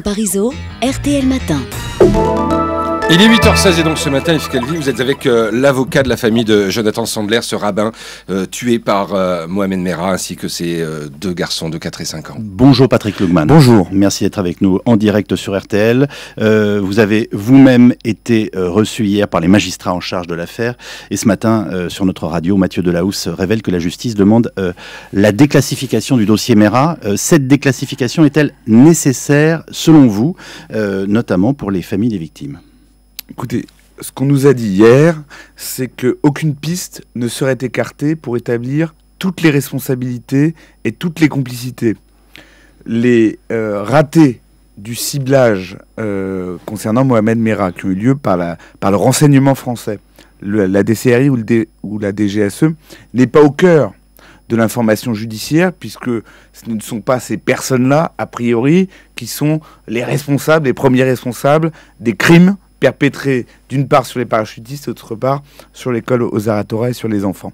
paris Parisot, RTL Matin. Il est 8h16 et donc ce matin, Yves Calvi, vous êtes avec euh, l'avocat de la famille de Jonathan Sandler, ce rabbin euh, tué par euh, Mohamed Merah ainsi que ses deux garçons de 4 et 5 ans. Bonjour Patrick Lugman. Bonjour. Merci d'être avec nous en direct sur RTL. vous avez vous-même été reçu hier par les magistrats en charge de l'affaire et ce matin sur notre radio, Mathieu Delahousse révèle que la justice demande la déclassification du dossier Merah. cette déclassification est-elle nécessaire selon vous, notamment pour les familles des victimes Écoutez, ce qu'on nous a dit hier, c'est qu'aucune piste ne serait écartée pour établir toutes les responsabilités et toutes les complicités. Les euh, ratés du ciblage euh, concernant Mohamed Merah qui ont eu lieu par, le renseignement français, la DCRI ou, ou la DGSE, n'est pas au cœur de l'information judiciaire, puisque ce ne sont pas ces personnes-là, a priori, qui sont les responsables, les premiers responsables des crimes perpétrés d'une part sur les parachutistes, d'autre part sur l'école aux Aratora et sur les enfants.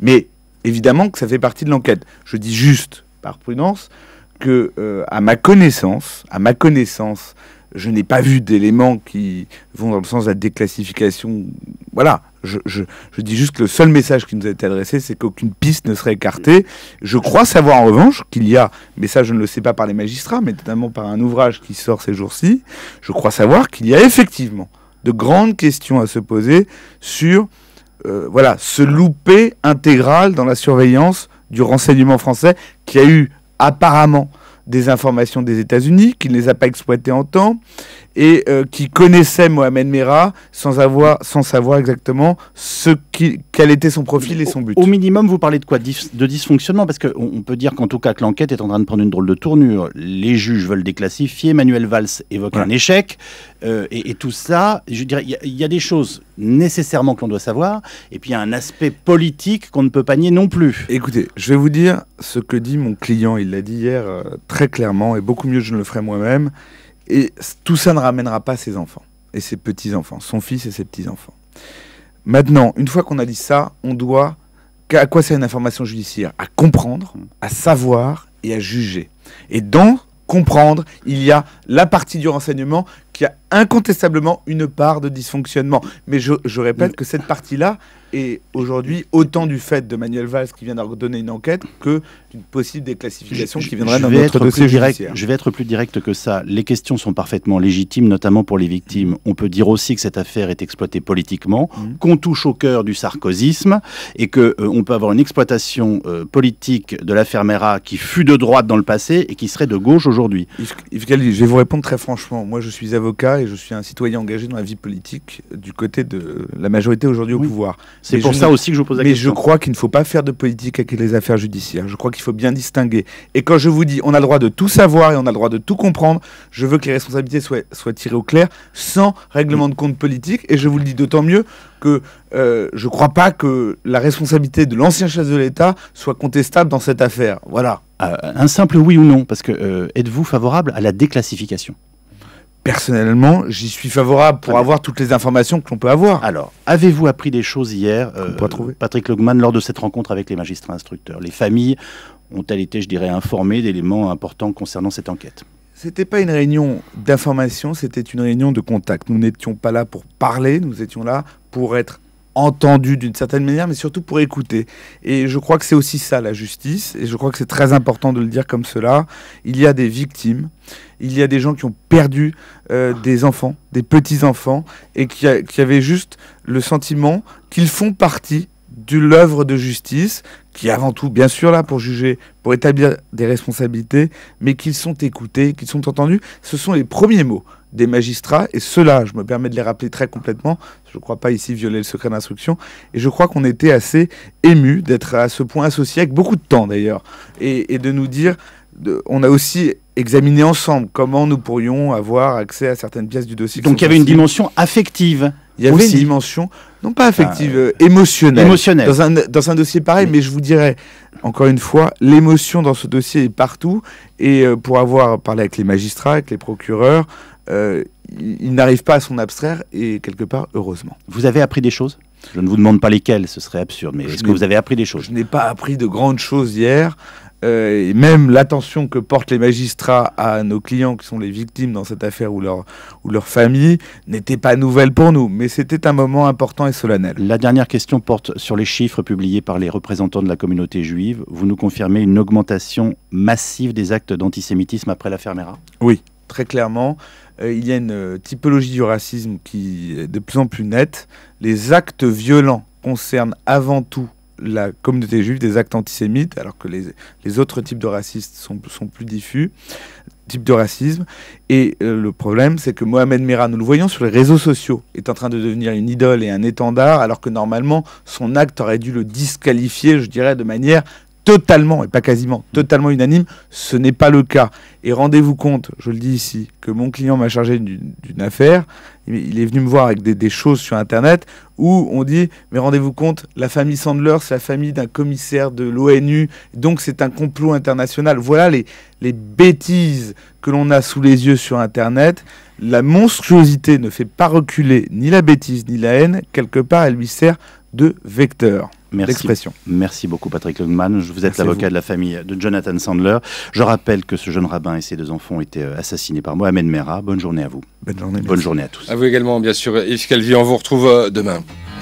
Mais évidemment que ça fait partie de l'enquête. Je dis juste, par prudence, que euh, à ma connaissance, à ma connaissance, je n'ai pas vu d'éléments qui vont dans le sens de la déclassification. Voilà, je, je, dis juste que le seul message qui nous a été adressé, c'est qu'aucune piste ne serait écartée. Je crois savoir en revanche qu'il y a, mais ça je ne le sais pas par les magistrats, mais notamment par un ouvrage qui sort ces jours-ci, je crois savoir qu'il y a effectivement de grandes questions à se poser sur euh, voilà, ce loupé intégral dans la surveillance du renseignement français qui a eu apparemment des informations des États-Unis, qui ne les a pas exploitées en temps, et euh, qui connaissait Mohamed Merah sans, avoir, sans savoir exactement ce qui, quel était son profil et son but. Au, minimum, vous parlez de quoi De dysfonctionnement Parce qu'on peut dire qu'en tout cas que l'enquête est en train de prendre une drôle de tournure. Les juges veulent déclassifier, Manuel Valls évoque un échec, euh, et, tout ça, je dirais, il y, a des choses nécessairement que l'on doit savoir, et puis il y a un aspect politique qu'on ne peut pas nier non plus. Écoutez, je vais vous dire ce que dit mon client, il l'a dit hier euh, très clairement, et beaucoup mieux je ne le ferai moi-même. Et tout ça ne ramènera pas ses enfants et ses petits-enfants, son fils et ses petits-enfants. Maintenant, une fois qu'on a dit ça, on doit... À quoi sert une information judiciaire À comprendre, à savoir et à juger. Et dans comprendre, il y a la partie du renseignement il y a incontestablement une part de dysfonctionnement. Mais je, répète mm. que cette partie-là est aujourd'hui autant du fait de Manuel Valls qui vient d'ordonner une enquête que d'une possible déclassification je, qui viendrait dans notre dossier direct, Je vais être plus direct que ça. Les questions sont parfaitement légitimes, notamment pour les victimes. On peut dire aussi que cette affaire est exploitée politiquement, mm. qu'on touche au cœur du sarkozisme et que euh, on peut avoir une exploitation euh, politique de l'affaire Mera qui fut de droite dans le passé et qui serait de gauche aujourd'hui. Je vais vous répondre très franchement. Moi, je suis avocat et je suis un citoyen engagé dans la vie politique du côté de la majorité aujourd'hui au pouvoir. C'est pour ça aussi que je vous pose la question. Mais je crois qu'il ne faut pas faire de politique avec les affaires judiciaires. Je crois qu'il faut bien distinguer. Et quand je vous dis on a le droit de tout savoir et on a le droit de tout comprendre, je veux que les responsabilités soient, soient tirées au clair sans règlement de compte politique. Et je vous le dis d'autant mieux que euh, je ne crois pas que la responsabilité de l'ancien chef de l'État soit contestable dans cette affaire. Voilà. Euh, un simple oui ou non, parce que euh, êtes-vous favorable à la déclassification Personnellement, j'y suis favorable pour avoir toutes les informations que l'on peut avoir. Alors, avez-vous appris des choses hier, euh, Patrick Logman, lors de cette rencontre avec les magistrats instructeurs Les familles ont-elles été, je dirais, informées d'éléments importants concernant cette enquête C'était pas une réunion d'information, c'était une réunion de contact. Nous n'étions pas là pour parler, nous étions là pour être entendu d'une certaine manière, mais surtout pour écouter. Et je crois que c'est aussi ça la justice, et je crois que c'est très important de le dire comme cela. Il y a des victimes, il y a des gens qui ont perdu euh, des enfants, des petits-enfants, et qui avaient juste le sentiment qu'ils font partie de l'œuvre de justice, qui avant tout, bien sûr, là pour juger, pour établir des responsabilités, mais qu'ils sont écoutés, qu'ils sont entendus. Ce sont les premiers mots des magistrats, et ceux-là, je me permets de les rappeler très complètement, je ne crois pas ici violer le secret d'instruction, et je crois qu'on était assez ému d'être à ce point associé, avec beaucoup de temps d'ailleurs, et, de nous dire, on a aussi examiné ensemble comment nous pourrions avoir accès à certaines pièces du dossier. Donc il y avait une dimension affective. Il y avait aussi. une dimension non pas affective, ah, euh, émotionnelle. Dans un, dossier pareil, mais je vous dirais, encore une fois, l'émotion dans ce dossier est partout. Et euh, pour avoir parlé avec les magistrats, avec les procureurs, euh, il n'arrive pas à s'en abstraire et quelque part, heureusement. Vous avez appris des choses Je ne vous demande pas lesquelles, ce serait absurde, mais est-ce que vous avez appris des choses Je n'ai pas appris de grandes choses hier. Euh, et même l'attention que portent les magistrats à nos clients qui sont les victimes dans cette affaire ou leur, ou leur famille n'était pas nouvelle pour nous, mais c'était un moment important et solennel. La dernière question porte sur les chiffres publiés par les représentants de la communauté juive. Vous nous confirmez une augmentation massive des actes d'antisémitisme après l'affaire Mera Oui, très clairement. Euh, il y a une euh, typologie du racisme qui est de plus en plus nette. Les actes violents concernent avant tout la communauté juive des actes antisémites, alors que les, les autres types de racistes sont, plus diffus, types de racisme. Et euh, le problème, c'est que Mohamed Merah, nous le voyons sur les réseaux sociaux, est en train de devenir une idole et un étendard, alors que normalement, son acte aurait dû le disqualifier, je dirais, de manière totalement, et pas quasiment, totalement unanime, ce n'est pas le cas. Et rendez-vous compte, je le dis ici, que mon client m'a chargé d'une affaire, il est venu me voir avec des, choses sur Internet où on dit, mais rendez-vous compte, la famille Sandler, c'est la famille d'un commissaire de l'ONU, donc c'est un complot international. Voilà les bêtises que l'on a sous les yeux sur Internet. La monstruosité ne fait pas reculer ni la bêtise ni la haine, quelque part elle lui sert de vecteur. Merci beaucoup Patrick Longman. Vous êtes l'avocat de la famille de Jonathan Sandler. Je rappelle que ce jeune rabbin et ses deux enfants ont été euh, assassinés par Mohamed Mera, Bonne journée à vous. Bonne journée. Bonne journée à tous. À vous également, bien sûr. Yves Calvi, on vous retrouve euh, demain.